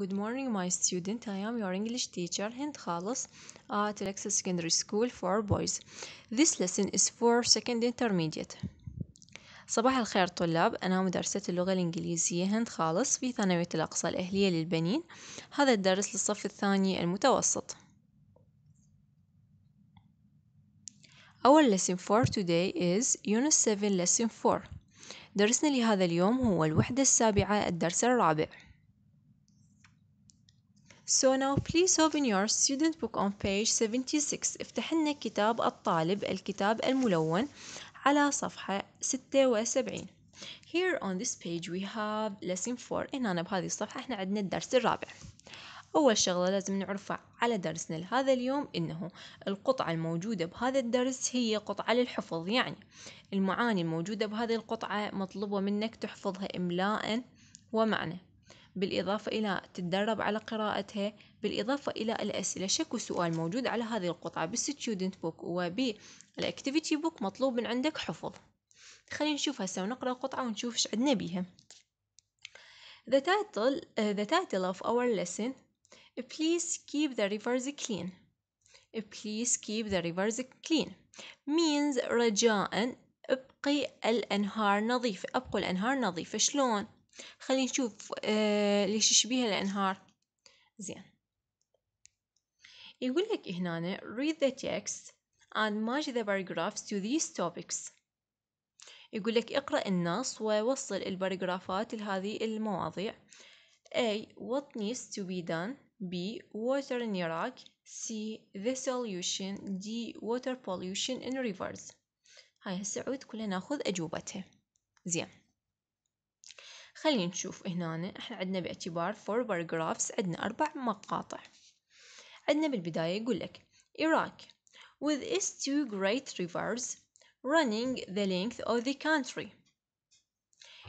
Good morning, my student. I am your English teacher, Hind Khalas, at Alexa Secondary School for Boys. This lesson is for second intermediate. صباح الخير طلاب أنا مدرسة اللغة الإنجليزية هند خالص في ثانوية الأقصى الأهلية للبنين هذا الدرس للصف الثاني المتوسط Our lesson for today is Unit 7 Lesson 4 درسنا لهذا اليوم هو الوحدة السابعة الدرس الرابع So now please open your student book on page 76 افتح لنا كتاب الطالب الكتاب الملون على صفحة 76 Here on this page we have lesson 4 هنا بهذه الصفحة احنا عندنا الدرس الرابع أول شغلة لازم نعرفها على درسنا لهذا اليوم إنه القطعة الموجودة بهذا الدرس هي قطعة للحفظ يعني المعاني الموجودة بهذه القطعة مطلوبة منك تحفظها إملاء ومعنى بالإضافة إلى تتدرب على قراءتها بالإضافة إلى الأسئلة شكو سؤال موجود على هذه القطعة بالستودنت بوك وبالأكتيفيتي بوك مطلوب من عندك حفظ خلينا نشوف هسه ونقرأ القطعة ونشوف ايش عندنا بيها The title, uh, the title of our lesson Please keep the rivers clean Please keep the rivers clean means رجاء ابقي الأنهار نظيفة ابقوا الأنهار نظيفة شلون؟ خلي نشوف ليش شبيه الأنهار زين يقول لك هنا read the text and match the paragraphs to these topics يقول لك اقرأ النص ووصل الباراجرافات لهذه المواضيع A. What needs to be done B. Water in Iraq C. The solution D. Water pollution in rivers هاي هسه عود كلنا ناخذ أجوبتها زين خلينا نشوف هنا احنا عندنا باعتبار for paragraphs عندنا أربع مقاطع عندنا بالبداية يقول لك Iraq with its two great rivers running the length of the country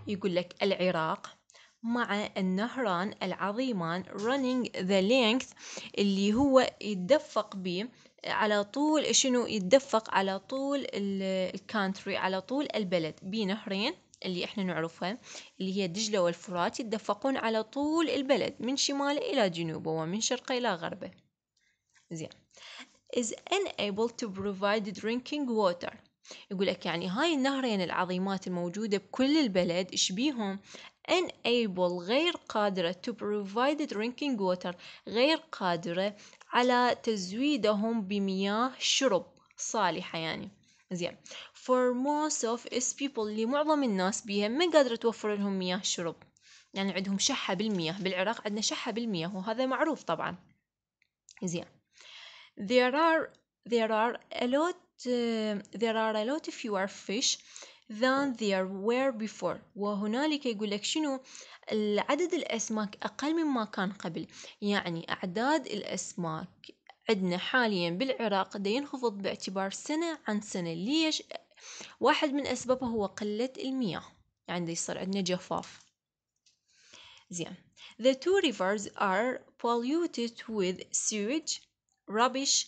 يقول لك العراق مع النهران العظيمان running the length اللي هو يتدفق به على طول شنو يتدفق على طول الكانتري على طول البلد بنهرين اللي احنا نعرفها اللي هي دجلة والفرات يتدفقون على طول البلد من شماله إلى جنوبه ومن شرقه إلى غربه زين is unable to provide drinking water يقول لك يعني هاي النهرين العظيمات الموجودة بكل البلد ايش بيهم unable غير قادرة to provide drinking water غير قادرة على تزويدهم بمياه شرب صالحة يعني زين for most of is people اللي معظم الناس بيهم ما قادرة توفر لهم مياه شرب يعني عندهم شحة بالمياه بالعراق عندنا شحة بالمياه وهذا معروف طبعا زين there are there are a lot uh, there are a lot fewer fish than there were before وهنالك يقول لك شنو عدد الأسماك أقل مما كان قبل يعني أعداد الأسماك عندنا حاليا بالعراق دا ينخفض باعتبار سنة عن سنة ليش واحد من أسبابها هو قلة المياه يعني دا يصير عندنا جفاف زين The two rivers are polluted with sewage, rubbish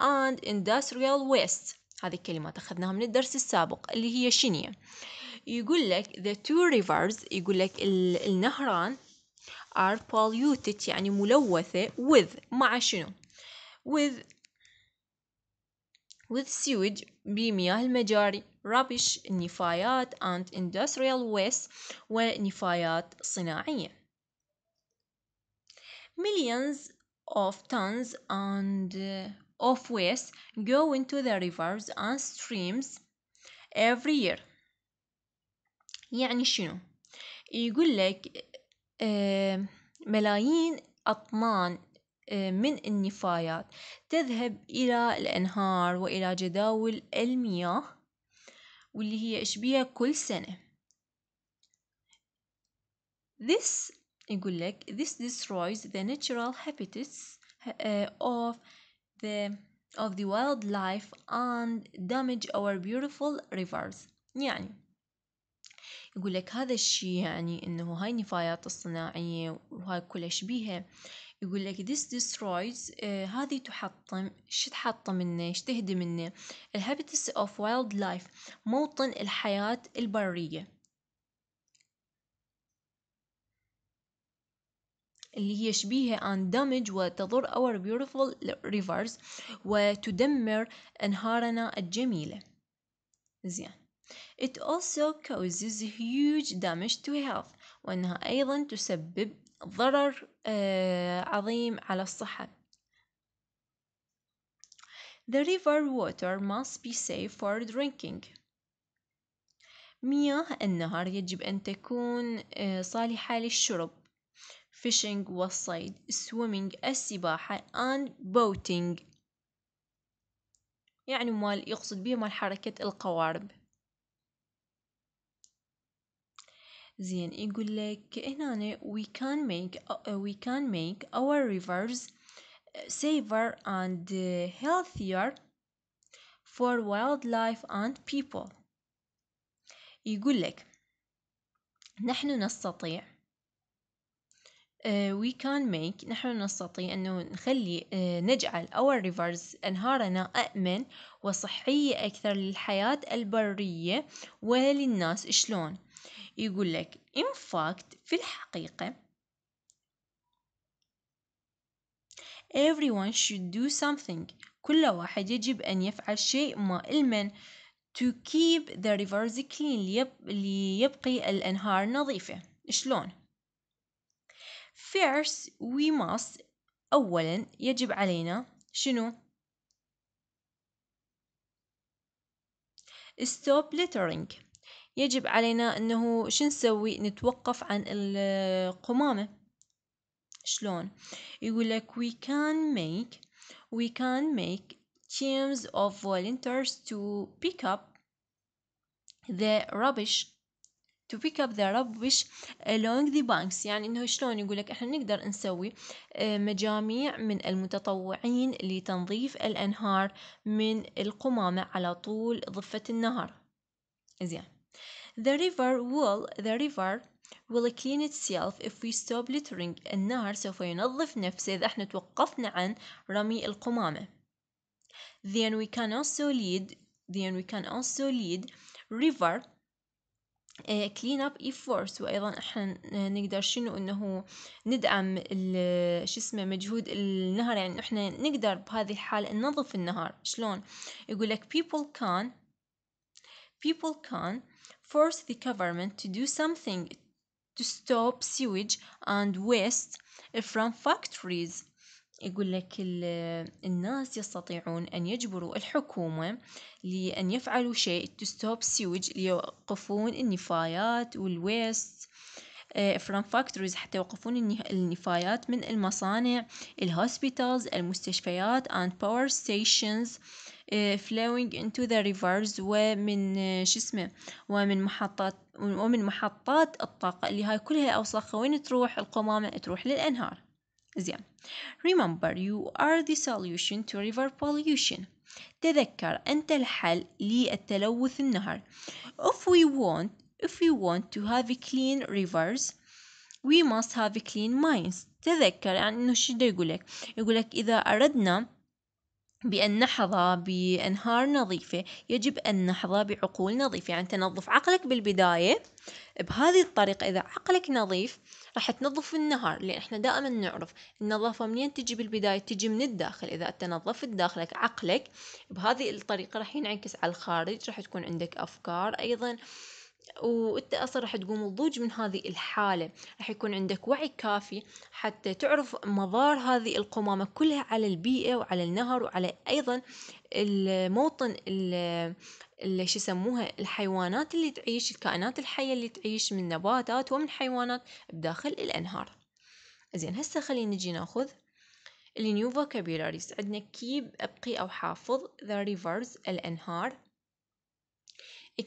and industrial waste هذه الكلمات أخذناها من الدرس السابق اللي هي شنية يقول لك the two rivers يقول لك النهران are polluted يعني ملوثة with مع شنو with with sewage, بمياه المجاري, rubbish, نفايات and industrial waste ونفايات صناعية. Millions of tons and uh, of waste go into the rivers and streams every year. يعني شنو؟ يقول لك uh, ملايين أطنان من النفايات تذهب إلى الأنهار وإلى جداول المياه واللي هي إشبيها كل سنة this يقول لك this destroys the natural habitats uh, of the of the wildlife and damage our beautiful rivers يعني يقول لك هذا الشي يعني انه هاي النفايات الصناعية وهاي كلها اشبيها يقول لك this destroys آه هذه تحطم ش تحطم منه ش تهدم منه الهابيتس of wildlife موطن الحياة البرية اللي هي شبيهة and damage وتضر our beautiful rivers وتدمر أنهارنا الجميلة زين It also causes huge damage to health وأنها أيضا تسبب ضرر آه، عظيم على الصحة. The river water must be safe for drinking. مياه النهر يجب أن تكون آه، صالحة للشرب fishing والصيد swimming السباحة and boating يعني مال يقصد به مال حركة القوارب زين يقول لك هنا we can make we can make our rivers safer and healthier for wildlife and people يقول لك نحن نستطيع آه، we can make نحن نستطيع أنه نخلي آه، نجعل our rivers أنهارنا أأمن وصحية أكثر للحياة البرية وللناس شلون يقول لك in fact في الحقيقة everyone should do something كل واحد يجب أن يفعل شيء ما المن to keep the rivers clean ليب... ليبقي الأنهار نظيفة شلون first we must أولا يجب علينا شنو stop littering يجب علينا انه شو نسوي نتوقف عن القمامة شلون يقول لك we can make we can make teams of volunteers to pick up the rubbish to pick up the rubbish along the banks يعني انه شلون يقول لك احنا نقدر نسوي آه، مجاميع من المتطوعين لتنظيف الانهار من القمامة على طول ضفة النهر زين The river will the river will clean itself if we stop littering النهر سوف ينظف نفسه إذا احنا توقفنا عن رمي القمامة then we can also lead then we can also lead river clean up efforts وايضا احنا نقدر شنو انه ندعم شو اسمه مجهود النهر يعني احنا نقدر بهذه الحالة ننظف النهر شلون يقول لك people can people can force the government to do something to stop sewage and waste from factories يقول لك الناس يستطيعون أن يجبروا الحكومة لأن يفعلوا شيء to stop sewage ليوقفون النفايات والويست آه، from factories حتى يوقفون النفايات من المصانع الهوسبيتالز المستشفيات and power stations آه، flowing into the rivers ومن آه، شو اسمه ومن محطات ومن محطات الطاقة اللي هاي كلها أوساخها وين تروح القمامة تروح للأنهار زين remember you are the solution to river pollution تذكر أنت الحل للتلوث النهر if we want if we want to have clean rivers we must have clean minds تذكر يعني انه شو يقولك يقولك اذا اردنا بأن نحظى بأنهار نظيفة يجب أن نحظى بعقول نظيفة يعني تنظف عقلك بالبداية بهذه الطريقة إذا عقلك نظيف راح تنظف النهار لأن إحنا دائما نعرف النظافة منين تجي بالبداية تجي من الداخل إذا تنظف داخلك عقلك بهذه الطريقة راح ينعكس على الخارج راح تكون عندك أفكار أيضا وانت اصلا راح تقوم نضوج من هذه الحالة راح يكون عندك وعي كافي حتى تعرف مضار هذه القمامة كلها على البيئة وعلى النهر وعلى ايضا الموطن اللي شو يسموها الحيوانات اللي تعيش الكائنات الحية اللي تعيش من نباتات ومن حيوانات بداخل الانهار زين هسه خلينا نجي ناخذ النيو فوكابيلاريز عندنا كيب أبقي أو حافظ ذا ريفرز الأنهار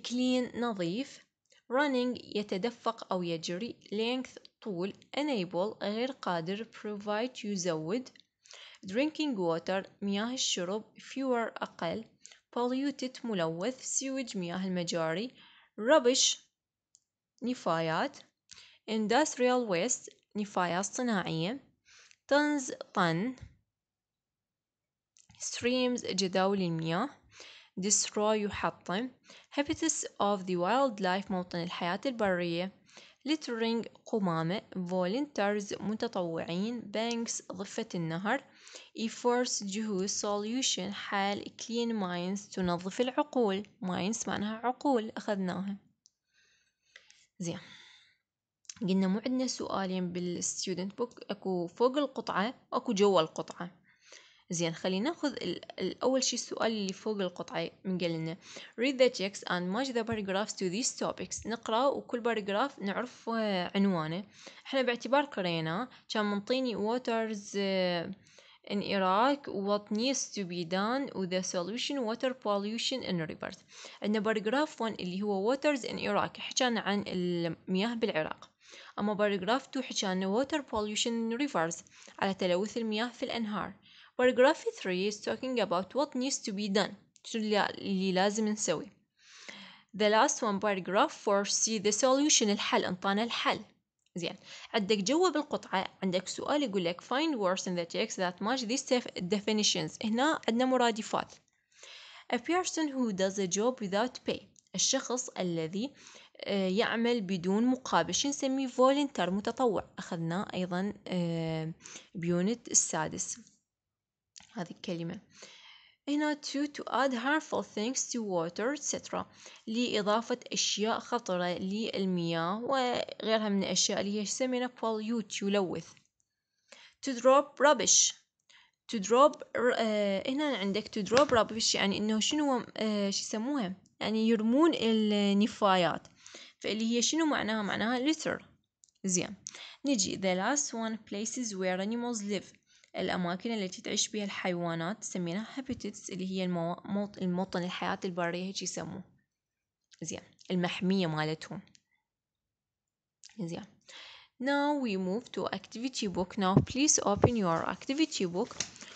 كلين نظيف running يتدفق أو يجري length طول enable غير قادر provide يزود drinking water مياه الشرب fewer أقل polluted ملوث sewage مياه المجاري rubbish نفايات industrial waste نفايات صناعية tons طن streams جداول المياه destroy يحطم habitats of the wildlife موطن الحياة البرية littering قمامة volunteers متطوعين banks ضفة النهر efforts جهود solution حل clean minds تنظف العقول minds معناها عقول أخذناها زين قلنا مو عندنا سؤالين بالستودنت بوك اكو فوق القطعة واكو جوا القطعة زين خلينا ناخذ الأول شي السؤال اللي فوق القطعة من قال لنا read the text and match the paragraphs to these topics نقرأ وكل باراجراف نعرف آه، عنوانه احنا باعتبار قرينا كان منطيني waters آه، in Iraq what needs to be done with the solution water pollution in rivers عندنا باراجراف 1 اللي هو waters in Iraq حكينا عن المياه بالعراق أما باراجراف 2 حكينا water pollution in rivers على تلوث المياه في الأنهار Paragraph 3 is talking about what needs to be done شو اللي لازم نسوي The last one paragraph 4 see the solution الحل انطانا الحل زين عندك جواب القطعة عندك سؤال يقول لك find words in the text that match these definitions هنا عندنا مرادفات a person who does a job without pay الشخص الذي يعمل بدون مقابل شو نسميه فولنتر متطوع أخذناه أيضا بيونت السادس هذه الكلمة هنا to to add harmful things to water etc لإضافة أشياء خطرة للمياه وغيرها من الأشياء اللي هي سمينا pollute يلوث to drop rubbish to drop آه هنا عندك to drop rubbish يعني إنه شنو هو آه، شو يسموها يعني يرمون النفايات فاللي هي شنو معناها معناها litter زين نجي the last one places where animals live الأماكن التي تعيش بها الحيوانات سميناها habitats اللي هي المو... الموطن الحياة البرية هيك يسموه زين المحمية مالتهم زين Now we move to activity book. Now please open your activity book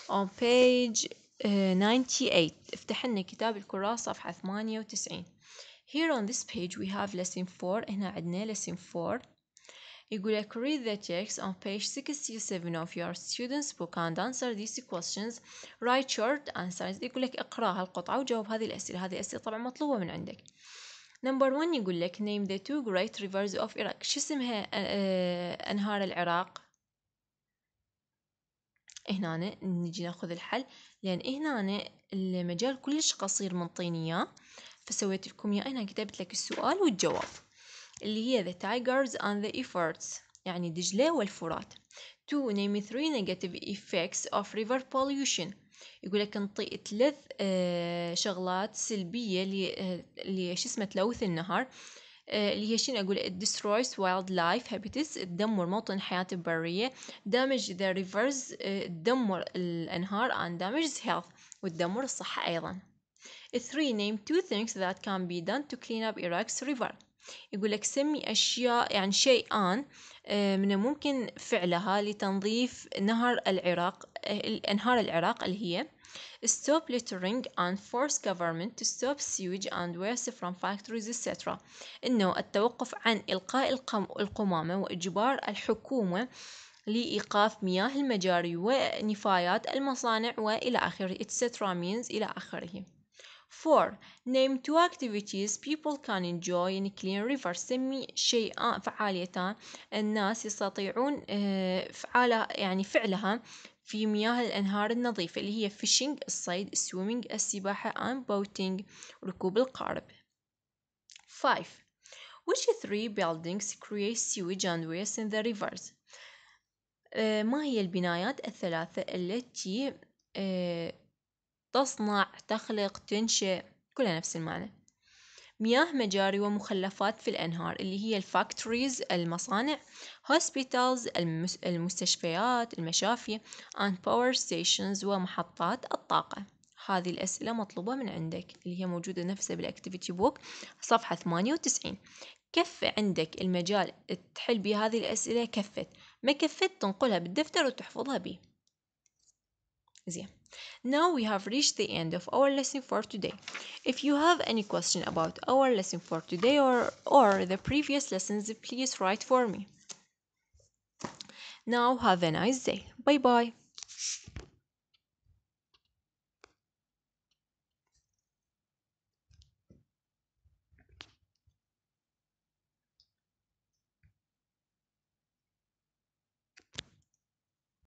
on page uh, 98. افتح لنا كتاب الكرة صفحة 98. Here on this page we have lesson 4. هنا عندنا lesson 4. يقول لك read the text on page 67 of your student's book and answer these questions write short answers يقول لك اقرأ هالقطعة وجاوب هذه الأسئلة هذه الأسئلة طبعا مطلوبة من عندك نمبر 1 يقول لك name the two great rivers of Iraq شو اسمها آه، آه، أنهار العراق هنا نجي ناخذ الحل لأن هنا المجال كلش قصير من طينيه فسويت لكم إياه هنا كتبت لك السؤال والجواب اللي هي The Tigers and the Efforts يعني دجلة والفرات to name three negative effects of river pollution يقول لك نطي ثلاث شغلات سلبية اللي شو شسمة تلوث النهر اللي هي شنو اقول it destroys wildlife habitats تدمر موطن حياة البرية damage the rivers تدمر الانهار and damages health وتدمر الصحة ايضا 3 name two things that can be done to clean up Iraq's river يقول لك سمي أشياء يعني شيئان آه، من الممكن فعلها لتنظيف نهر العراق آه، أنهار العراق اللي هي stop littering and force government to stop sewage and waste from factories etc إنه التوقف عن إلقاء القمامة وإجبار الحكومة لإيقاف مياه المجاري ونفايات المصانع وإلى آخره etc means إلى آخره 4. Name two activities people can enjoy in clean river سمي شيئان فعاليتان الناس يستطيعون إفعالها يعني فعلها في مياه الأنهار النظيفة اللي هي fishing الصيد swimming السباحة and boating ركوب القارب 5. Which three buildings create sewage and waste in the rivers? ما هي البنايات الثلاثة التي تصنع تخلق تنشئ كلها نفس المعنى مياه مجاري ومخلفات في الأنهار اللي هي الفاكتوريز المصانع هوسبيتالز المستشفيات المشافي and power stations ومحطات الطاقة هذه الأسئلة مطلوبة من عندك اللي هي موجودة نفسها بالأكتيفيتي بوك صفحة 98 كفة عندك المجال تحل بيه هذه الأسئلة كفت ما كفت تنقلها بالدفتر وتحفظها بيه زين Now we have reached the end of our lesson for today. If you have any question about our lesson for today or, or the previous lessons, please write for me. Now have a nice day. Bye bye.